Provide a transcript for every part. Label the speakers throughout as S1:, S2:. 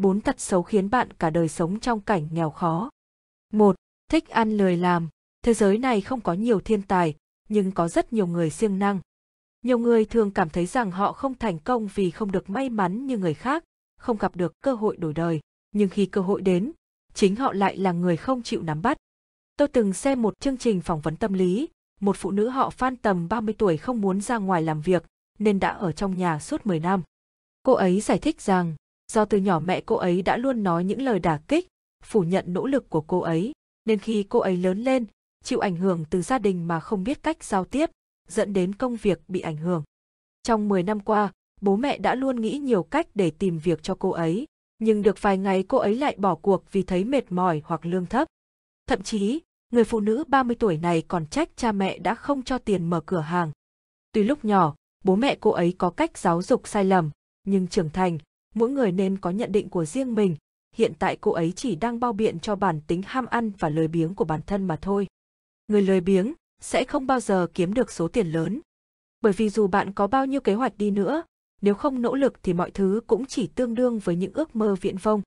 S1: bốn tật xấu khiến bạn cả đời sống trong cảnh nghèo khó. một Thích ăn lười làm. Thế giới này không có nhiều thiên tài, nhưng có rất nhiều người siêng năng. Nhiều người thường cảm thấy rằng họ không thành công vì không được may mắn như người khác, không gặp được cơ hội đổi đời. Nhưng khi cơ hội đến, chính họ lại là người không chịu nắm bắt. Tôi từng xem một chương trình phỏng vấn tâm lý, một phụ nữ họ Phan tầm 30 tuổi không muốn ra ngoài làm việc nên đã ở trong nhà suốt 10 năm. Cô ấy giải thích rằng Do từ nhỏ mẹ cô ấy đã luôn nói những lời đả kích, phủ nhận nỗ lực của cô ấy, nên khi cô ấy lớn lên, chịu ảnh hưởng từ gia đình mà không biết cách giao tiếp, dẫn đến công việc bị ảnh hưởng. Trong 10 năm qua, bố mẹ đã luôn nghĩ nhiều cách để tìm việc cho cô ấy, nhưng được vài ngày cô ấy lại bỏ cuộc vì thấy mệt mỏi hoặc lương thấp. Thậm chí, người phụ nữ 30 tuổi này còn trách cha mẹ đã không cho tiền mở cửa hàng. Tuy lúc nhỏ, bố mẹ cô ấy có cách giáo dục sai lầm, nhưng trưởng thành, mỗi người nên có nhận định của riêng mình, hiện tại cô ấy chỉ đang bao biện cho bản tính ham ăn và lười biếng của bản thân mà thôi. Người lười biếng sẽ không bao giờ kiếm được số tiền lớn. Bởi vì dù bạn có bao nhiêu kế hoạch đi nữa, nếu không nỗ lực thì mọi thứ cũng chỉ tương đương với những ước mơ viễn vông.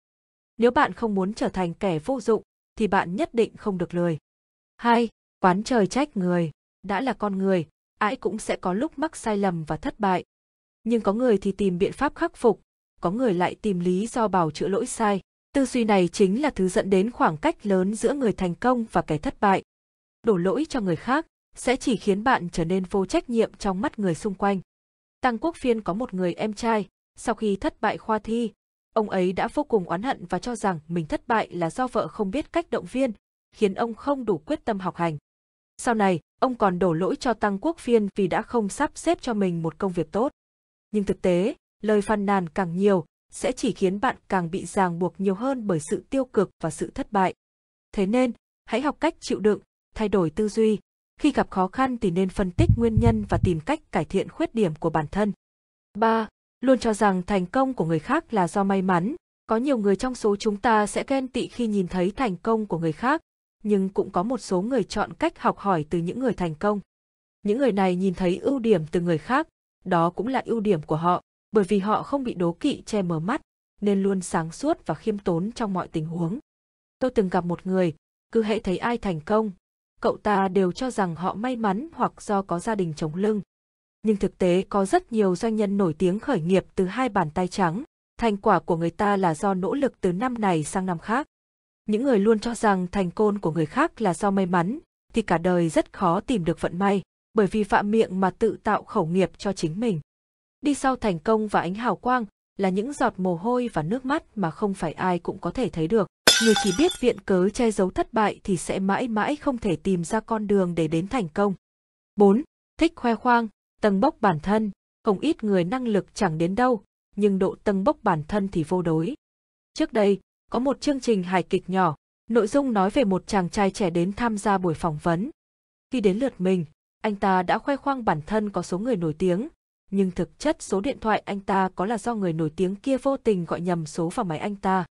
S1: Nếu bạn không muốn trở thành kẻ vô dụng, thì bạn nhất định không được lười. Hai, Quán trời trách người. Đã là con người, ai cũng sẽ có lúc mắc sai lầm và thất bại. Nhưng có người thì tìm biện pháp khắc phục, có người lại tìm lý do bào chữa lỗi sai. Tư duy này chính là thứ dẫn đến khoảng cách lớn giữa người thành công và kẻ thất bại. Đổ lỗi cho người khác sẽ chỉ khiến bạn trở nên vô trách nhiệm trong mắt người xung quanh. Tăng Quốc Phiên có một người em trai, sau khi thất bại khoa thi, ông ấy đã vô cùng oán hận và cho rằng mình thất bại là do vợ không biết cách động viên, khiến ông không đủ quyết tâm học hành. Sau này, ông còn đổ lỗi cho Tăng Quốc Phiên vì đã không sắp xếp cho mình một công việc tốt. Nhưng thực tế, lời phàn nàn càng nhiều, sẽ chỉ khiến bạn càng bị ràng buộc nhiều hơn bởi sự tiêu cực và sự thất bại. Thế nên, hãy học cách chịu đựng, thay đổi tư duy. Khi gặp khó khăn thì nên phân tích nguyên nhân và tìm cách cải thiện khuyết điểm của bản thân. 3. Luôn cho rằng thành công của người khác là do may mắn. Có nhiều người trong số chúng ta sẽ ghen tị khi nhìn thấy thành công của người khác, nhưng cũng có một số người chọn cách học hỏi từ những người thành công. Những người này nhìn thấy ưu điểm từ người khác, đó cũng là ưu điểm của họ bởi vì họ không bị đố kỵ che mờ mắt, nên luôn sáng suốt và khiêm tốn trong mọi tình huống. Tôi từng gặp một người, cứ hễ thấy ai thành công, cậu ta đều cho rằng họ may mắn hoặc do có gia đình chống lưng. Nhưng thực tế có rất nhiều doanh nhân nổi tiếng khởi nghiệp từ hai bàn tay trắng, thành quả của người ta là do nỗ lực từ năm này sang năm khác. Những người luôn cho rằng thành côn của người khác là do may mắn, thì cả đời rất khó tìm được vận may, bởi vì phạm miệng mà tự tạo khẩu nghiệp cho chính mình đi sau thành công và ánh hào quang là những giọt mồ hôi và nước mắt mà không phải ai cũng có thể thấy được. Người chỉ biết viện cớ che giấu thất bại thì sẽ mãi mãi không thể tìm ra con đường để đến thành công. 4. Thích khoe khoang, tầng bốc bản thân, không ít người năng lực chẳng đến đâu, nhưng độ tầng bốc bản thân thì vô đối. Trước đây, có một chương trình hài kịch nhỏ, nội dung nói về một chàng trai trẻ đến tham gia buổi phỏng vấn. Khi đến lượt mình, anh ta đã khoe khoang bản thân có số người nổi tiếng, nhưng thực chất số điện thoại anh ta có là do người nổi tiếng kia vô tình gọi nhầm số vào máy anh ta.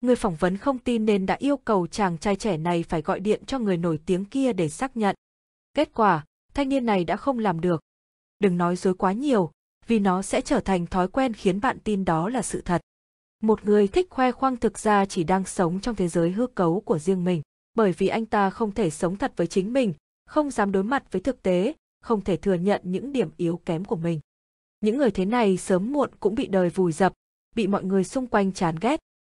S1: Người phỏng vấn không tin nên đã yêu cầu chàng trai trẻ này phải gọi điện cho người nổi tiếng kia để xác nhận. Kết quả, thanh niên này đã không làm được. Đừng nói dối quá nhiều, vì nó sẽ trở thành thói quen khiến bạn tin đó là sự thật. Một người thích khoe khoang thực ra chỉ đang sống trong thế giới hư cấu của riêng mình, bởi vì anh ta không thể sống thật với chính mình, không dám đối mặt với thực tế, không thể thừa nhận những điểm yếu kém của mình. Những người thế này sớm muộn cũng bị đời vùi dập, bị mọi người xung quanh chán ghét,